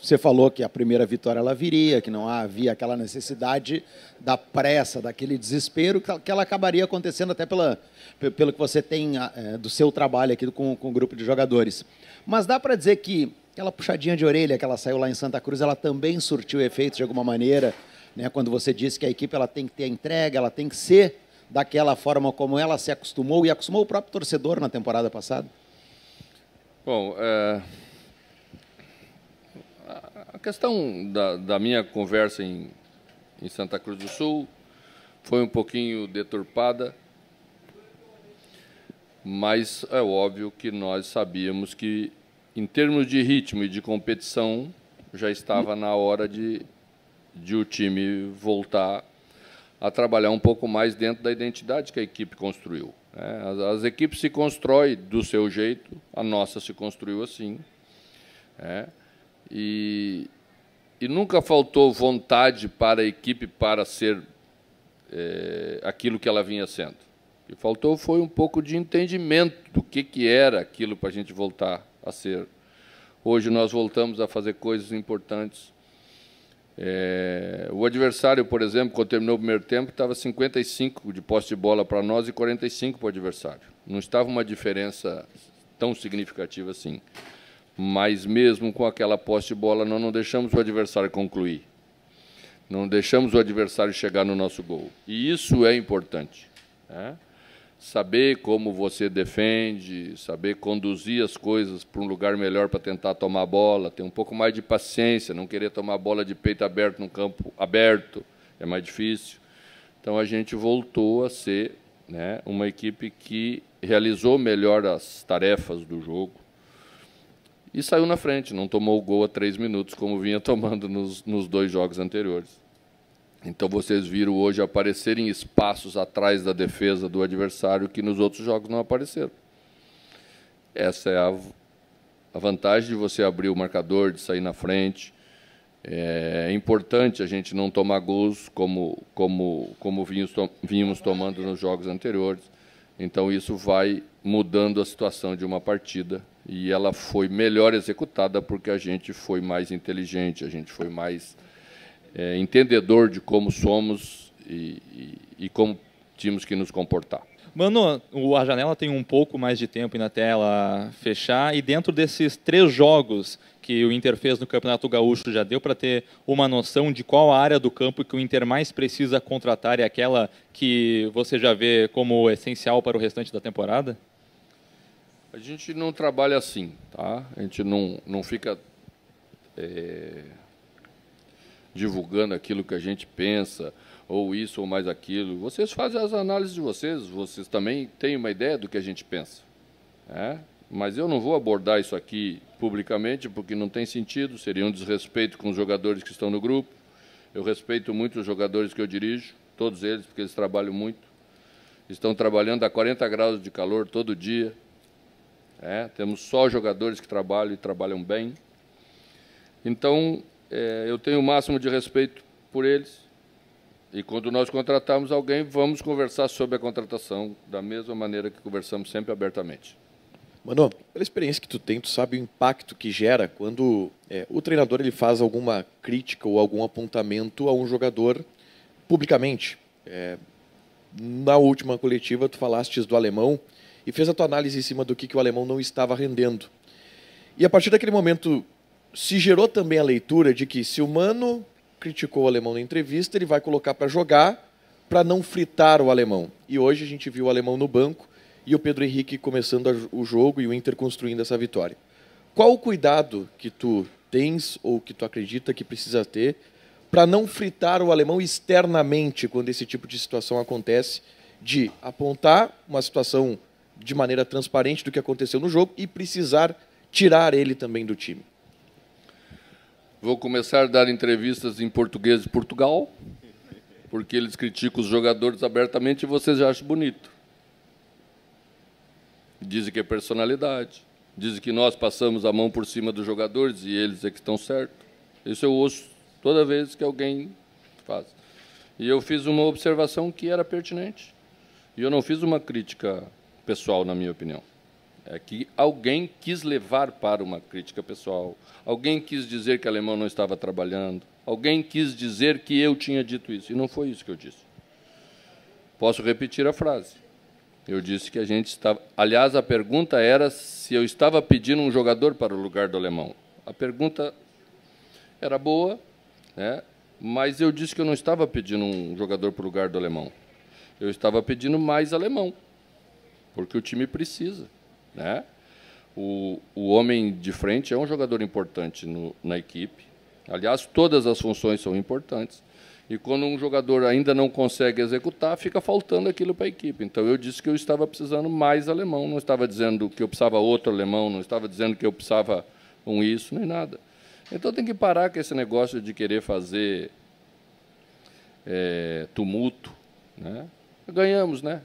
Você falou que a primeira vitória ela viria, que não havia aquela necessidade da pressa, daquele desespero, que ela acabaria acontecendo até pela, pelo que você tem ah, é, do seu trabalho aqui com, com o grupo de jogadores. Mas dá para dizer que aquela puxadinha de orelha que ela saiu lá em Santa Cruz, ela também surtiu efeito de alguma maneira, né? quando você disse que a equipe ela tem que ter a entrega, ela tem que ser daquela forma como ela se acostumou e acostumou o próprio torcedor na temporada passada? Bom, eh, a questão da, da minha conversa em, em Santa Cruz do Sul foi um pouquinho deturpada, mas é óbvio que nós sabíamos que, em termos de ritmo e de competição, já estava na hora de, de o time voltar a trabalhar um pouco mais dentro da identidade que a equipe construiu. Né? As, as equipes se constroem do seu jeito, a nossa se construiu assim. É. E, e nunca faltou vontade para a equipe para ser é, aquilo que ela vinha sendo. O que faltou foi um pouco de entendimento do que, que era aquilo para a gente voltar a ser. Hoje nós voltamos a fazer coisas importantes. É, o adversário, por exemplo, quando terminou o primeiro tempo, estava 55 de posse de bola para nós e 45 para o adversário. Não estava uma diferença tão significativa assim. Mas mesmo com aquela posse de bola, nós não deixamos o adversário concluir. Não deixamos o adversário chegar no nosso gol. E isso é importante. Né? Saber como você defende, saber conduzir as coisas para um lugar melhor para tentar tomar a bola, ter um pouco mais de paciência, não querer tomar a bola de peito aberto num campo aberto, é mais difícil. Então a gente voltou a ser né, uma equipe que realizou melhor as tarefas do jogo, e saiu na frente, não tomou o gol a três minutos, como vinha tomando nos, nos dois jogos anteriores. Então vocês viram hoje aparecerem espaços atrás da defesa do adversário que nos outros jogos não apareceram. Essa é a, a vantagem de você abrir o marcador, de sair na frente. É, é importante a gente não tomar gols como, como, como vínhamos, to, vínhamos tomando nos jogos anteriores. Então isso vai mudando a situação de uma partida e ela foi melhor executada porque a gente foi mais inteligente, a gente foi mais é, entendedor de como somos e, e, e, como tínhamos que nos comportar. Mano, a janela tem um pouco mais de tempo na tela fechar e dentro desses três jogos que o Inter fez no Campeonato Gaúcho já deu para ter uma noção de qual área do campo que o Inter mais precisa contratar e aquela que você já vê como essencial para o restante da temporada? A gente não trabalha assim, tá? A gente não, não fica é, divulgando aquilo que a gente pensa, ou isso ou mais aquilo. Vocês fazem as análises de vocês, vocês também têm uma ideia do que a gente pensa. Né? Mas eu não vou abordar isso aqui publicamente, porque não tem sentido, seria um desrespeito com os jogadores que estão no grupo. Eu respeito muito os jogadores que eu dirijo, todos eles, porque eles trabalham muito. Estão trabalhando a 40 graus de calor todo dia, é, temos só jogadores que trabalham e trabalham bem. Então, é, eu tenho o máximo de respeito por eles. E quando nós contratarmos alguém, vamos conversar sobre a contratação da mesma maneira que conversamos sempre abertamente. Mano, pela experiência que tu tem, tu sabe o impacto que gera quando é, o treinador ele faz alguma crítica ou algum apontamento a um jogador publicamente. É, na última coletiva, tu falaste do alemão, e fez a tua análise em cima do que, que o alemão não estava rendendo. E a partir daquele momento se gerou também a leitura de que se o Mano criticou o alemão na entrevista, ele vai colocar para jogar para não fritar o alemão. E hoje a gente viu o alemão no banco e o Pedro Henrique começando o jogo e o Inter construindo essa vitória. Qual o cuidado que tu tens ou que tu acredita que precisa ter para não fritar o alemão externamente quando esse tipo de situação acontece, de apontar uma situação de maneira transparente do que aconteceu no jogo e precisar tirar ele também do time? Vou começar a dar entrevistas em português de Portugal, porque eles criticam os jogadores abertamente e vocês já acham bonito. Dizem que é personalidade, dizem que nós passamos a mão por cima dos jogadores e eles é que estão certos. Isso eu ouço toda vez que alguém faz. E eu fiz uma observação que era pertinente. E eu não fiz uma crítica pessoal, na minha opinião. É que alguém quis levar para uma crítica pessoal, alguém quis dizer que alemão não estava trabalhando, alguém quis dizer que eu tinha dito isso, e não foi isso que eu disse. Posso repetir a frase. Eu disse que a gente estava. Aliás, a pergunta era se eu estava pedindo um jogador para o lugar do alemão. A pergunta era boa, né? mas eu disse que eu não estava pedindo um jogador para o lugar do alemão. Eu estava pedindo mais alemão porque o time precisa. Né? O, o homem de frente é um jogador importante no, na equipe. Aliás, todas as funções são importantes. E quando um jogador ainda não consegue executar, fica faltando aquilo para a equipe. Então eu disse que eu estava precisando mais alemão, não estava dizendo que eu precisava outro alemão, não estava dizendo que eu precisava um isso, nem nada. Então tem que parar com esse negócio de querer fazer é, tumulto. Né? Ganhamos, né?